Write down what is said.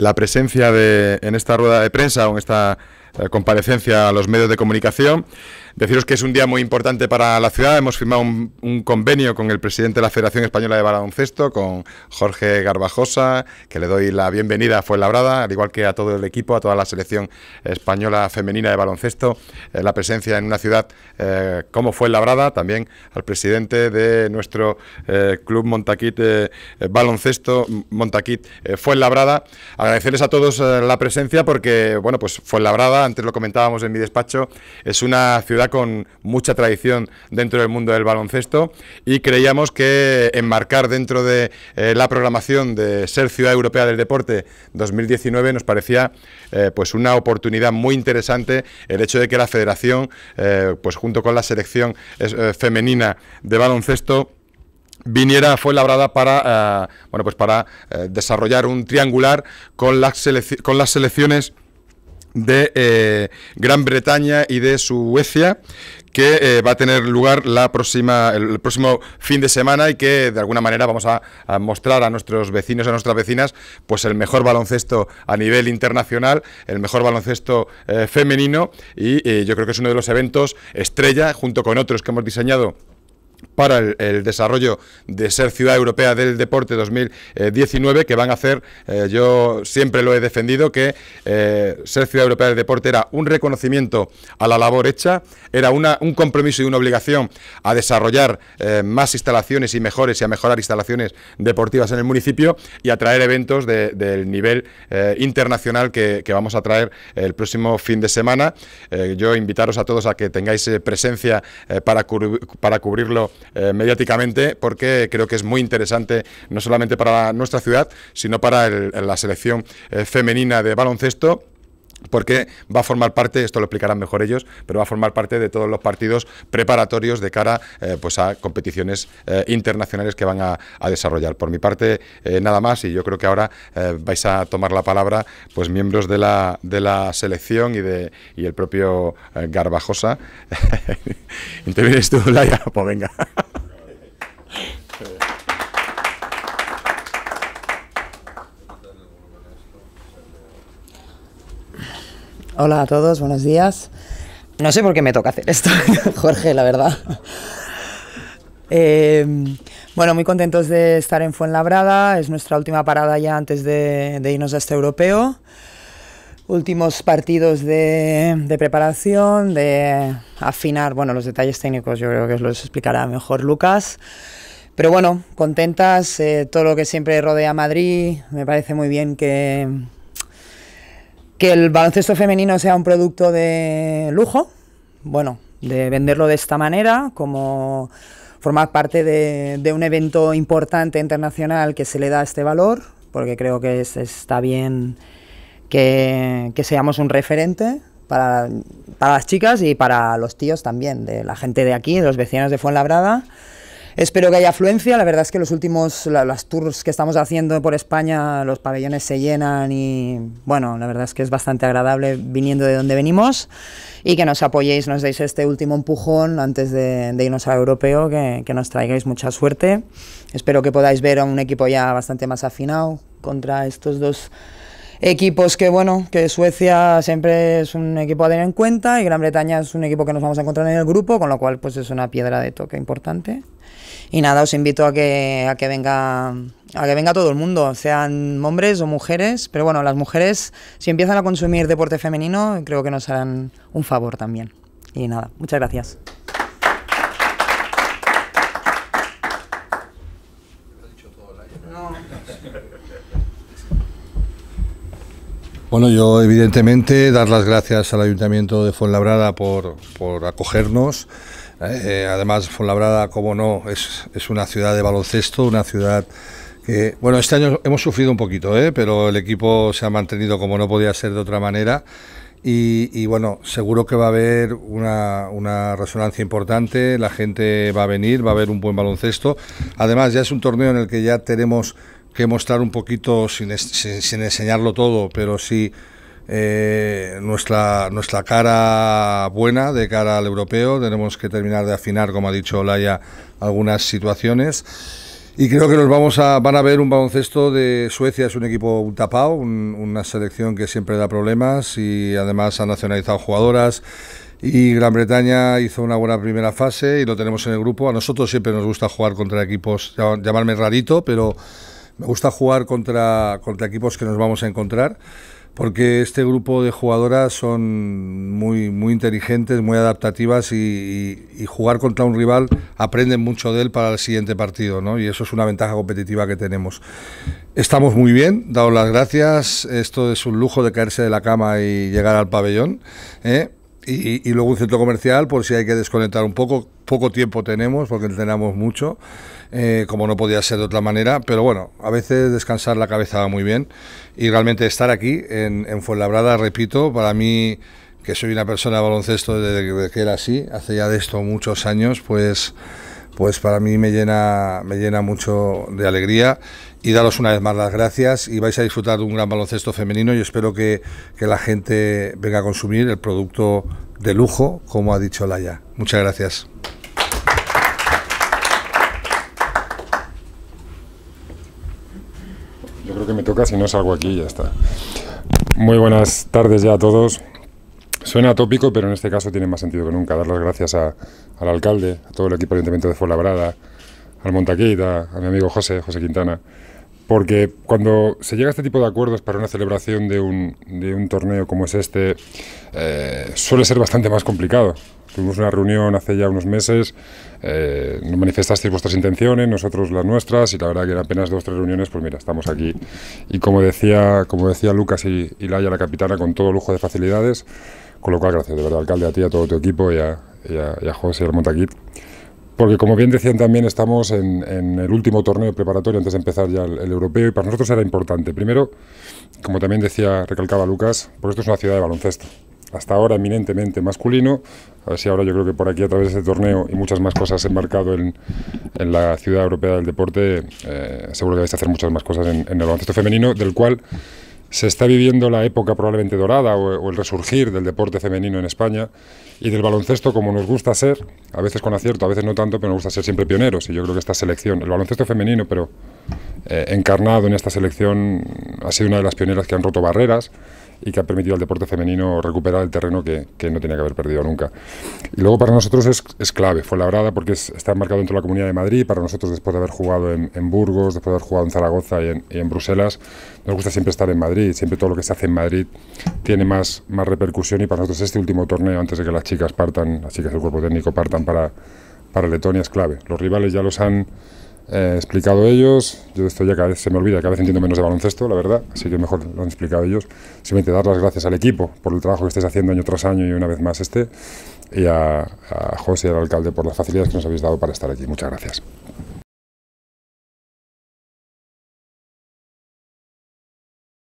la presencia de, en esta rueda de prensa o en esta eh, comparecencia a los medios de comunicación. Deciros que es un día muy importante para la ciudad. Hemos firmado un, convenio con el presidente de la Federación Española de Baloncesto, con Jorge Garbajosa, que le doy la bienvenida a Fuenlabrada, al igual que a todo el equipo, a toda la selección española femenina de baloncesto. Eh, la presencia en una ciudad eh, como Fuenlabrada, también al presidente de nuestro eh, club Montaquit Baloncesto, Montaquit Fuenlabrada. Agradecerles a todos la presencia porque, bueno, pues Fuenlabrada antes lo comentábamos en mi despacho, es una ciudad con mucha tradición dentro del mundo del baloncesto y creíamos que enmarcar dentro de eh, la programación de ser Ciudad Europea del Deporte 2019 nos parecía eh, pues una oportunidad muy interesante el hecho de que la federación, eh, pues junto con la selección femenina de baloncesto, viniera fue labrada para bueno pues para desarrollar un triangular con las con las selecciones de eh, Gran Bretaña y de Suecia que eh, va a tener lugar la próxima, el, próximo fin de semana y que de alguna manera vamos a, mostrar a nuestros vecinos, y a nuestras vecinas, pues el mejor baloncesto a nivel internacional, el mejor baloncesto eh, femenino y yo creo que es uno de los eventos estrella, junto con otros que hemos diseñado para el, desarrollo de ser Ciudad Europea del Deporte 2019, que van a hacer, eh, yo siempre lo he defendido, que eh, ser Ciudad Europea del Deporte era un reconocimiento a la labor hecha, era una, un compromiso y una obligación a desarrollar eh, más instalaciones y mejores y a mejorar instalaciones deportivas en el municipio y a traer eventos del nivel internacional que, vamos a traer el próximo fin de semana. yo invitaros a todos a que tengáis presencia para, para cubrirlo eh, mediáticamente porque creo que es muy interesante no solamente para nuestra ciudad, sino para la selección eh, femenina de baloncesto porque va a formar parte, esto lo explicarán mejor ellos, pero va a formar parte de todos los partidos preparatorios de cara eh, pues a competiciones eh, internacionales que van a, desarrollar. Por mi parte, eh, nada más, y yo creo que ahora vais a tomar la palabra pues miembros de la, de la selección y, de, y el propio Garbajosa. ¿Intervienes tú, Laia? Pues venga. Hola a todos, buenos días. No sé por qué me toca hacer esto, Jorge, la verdad. Em, bueno, muy contentos de estar en Fuenlabrada. Es nuestra última parada ya antes de, irnos a este europeo. Últimos partidos de, preparación, de afinar, bueno, los detalles técnicos yo creo que os los explicará mejor Lucas. Pero bueno, contentas, eh, todo lo que siempre rodea Madrid. Me parece muy bien que, que el baloncesto femenino sea un producto de lujo, bueno, de venderlo de esta manera, como formar parte de, un evento importante internacional que se le da este valor, porque creo que está bien que, seamos un referente para, para las chicas y para los tíos también, de la gente de aquí, de los vecinos de Fuenlabrada. Espero que haya afluencia. La verdad es que los últimos, las tours que estamos haciendo por España, los pabellones se llenan y bueno, la verdad es que es bastante agradable viniendo de donde venimos y que nos apoyéis, nos deis este último empujón antes de, irnos a europeo, que, que, nos traigáis mucha suerte. Espero que podáis ver a un equipo ya bastante más afinado contra estos dos equipos que, bueno, que Suecia siempre es un equipo a tener en cuenta y Gran Bretaña es un equipo que nos vamos a encontrar en el grupo, con lo cual pues es una piedra de toque importante. Y nada, os invito a que, a que venga a que venga todo el mundo, sean hombres o mujeres, pero bueno, las mujeres si empiezan a consumir deporte femenino, creo que nos harán un favor también. Y nada, muchas gracias. Bueno, yo evidentemente dar las gracias al Ayuntamiento de Fuenlabrada por, por acogernos. Eh, además, Fuenlabrada, como no, es, una ciudad de baloncesto, una ciudad que, bueno, este año hemos sufrido un poquito, eh, pero el equipo se ha mantenido como no podía ser de otra manera. Y, y, bueno, seguro que va a haber una, una, resonancia importante, la gente va a venir, va a haber un buen baloncesto. Además, ya es un torneo en el que ya tenemos que mostrar un poquito, sin, enseñarlo todo, pero sí eh, nuestra, nuestra cara buena de cara al europeo. Tenemos que terminar de afinar, como ha dicho Olaya, algunas situaciones. Y creo que nos vamos a, van a ver un baloncesto de Suecia, es un equipo tapado, una selección que siempre da problemas y además han nacionalizado jugadoras. Y Gran Bretaña hizo una buena primera fase y lo tenemos en el grupo. A nosotros siempre nos gusta jugar contra equipos, llamarme rarito, pero me gusta jugar contra, equipos que nos vamos a encontrar porque este grupo de jugadoras son muy, muy inteligentes, muy adaptativas y, jugar contra un rival aprenden mucho de él para el siguiente partido, ¿no? Y eso es una ventaja competitiva que tenemos. Estamos muy bien, dado las gracias. Esto es un lujo de caerse de la cama y llegar al pabellón. ¿eh? y, luego un centro comercial por si hay que desconectar un poco. Poco tiempo tenemos porque entrenamos mucho, eh, como no podía ser de otra manera, pero bueno, a veces descansar la cabeza va muy bien y realmente estar aquí en, en Fuenlabrada, repito, para mí que soy una persona de baloncesto desde que era así, hace ya de esto muchos años, pues pues para mí me llena, me llena mucho de alegría y daros una vez más las gracias y vais a disfrutar de un gran baloncesto femenino y espero que, que la gente venga a consumir el producto de lujo, como ha dicho Laia. Muchas gracias. Yo creo que me toca, si no salgo aquí, ya está. Muy buenas tardes ya a todos. Suena tópico pero en este caso tiene más sentido que nunca. Dar las gracias al alcalde, a todo el equipo del Ayuntamiento de Fuenlabrada, al Montaquita, a, mi amigo José, José Quintana. Porque cuando se llega a este tipo de acuerdos para una celebración de un, de un torneo como es este, eh, suele ser bastante más complicado. Tuvimos una reunión hace ya unos meses, eh, ...nos manifestasteis vuestras intenciones, nosotros las nuestras, y la verdad que en apenas dos o tres reuniones, pues mira, estamos aquí. Y como decía, como decía Lucas y, y Laia, la capitana, con todo lujo de facilidades, con lo cual, gracias de verdad, alcalde, a ti, a todo tu equipo y a, y a, y a José y al Montaquit. Porque como bien decían también, estamos en, en, el último torneo preparatorio antes de empezar ya el, europeo y para nosotros era importante. Primero, como también decía, recalcaba Lucas, porque esto es una ciudad de baloncesto. Hasta ahora eminentemente masculino, a ver si ahora yo creo que por aquí a través de este torneo y muchas más cosas enmarcado en, en la ciudad europea del deporte, eh, seguro que vais a hacer muchas más cosas en, en el baloncesto femenino, del cual se está viviendo la época probablemente dorada o, el resurgir del deporte femenino en España y del baloncesto como nos gusta ser, a veces con acierto, a veces no tanto, pero nos gusta ser siempre pioneros y yo creo que esta selección, el baloncesto femenino, pero eh, encarnado en esta selección, ha sido una de las pioneras que han roto barreras y que ha permitido al deporte femenino recuperar el terreno que, que no tenía que haber perdido nunca. Y luego para nosotros es, es clave, fue labrada porque está enmarcado dentro de la Comunidad de Madrid, para nosotros después de haber jugado en, Burgos, después de haber jugado en Zaragoza y en, en, Bruselas, nos gusta siempre estar en Madrid, siempre todo lo que se hace en Madrid tiene más, más repercusión y para nosotros este último torneo, antes de que las chicas partan, las chicas del cuerpo técnico partan para, para Letonia es clave. Los rivales ya los han He explicado ellos. Yo estoy ya cada vez se me olvida, cada vez entiendo menos de baloncesto, la verdad, así que mejor lo han explicado ellos. Simplemente dar las gracias al equipo por el trabajo que estáis haciendo año tras año y una vez más este, y a, a José al alcalde por las facilidades que nos habéis dado para estar aquí. Muchas gracias.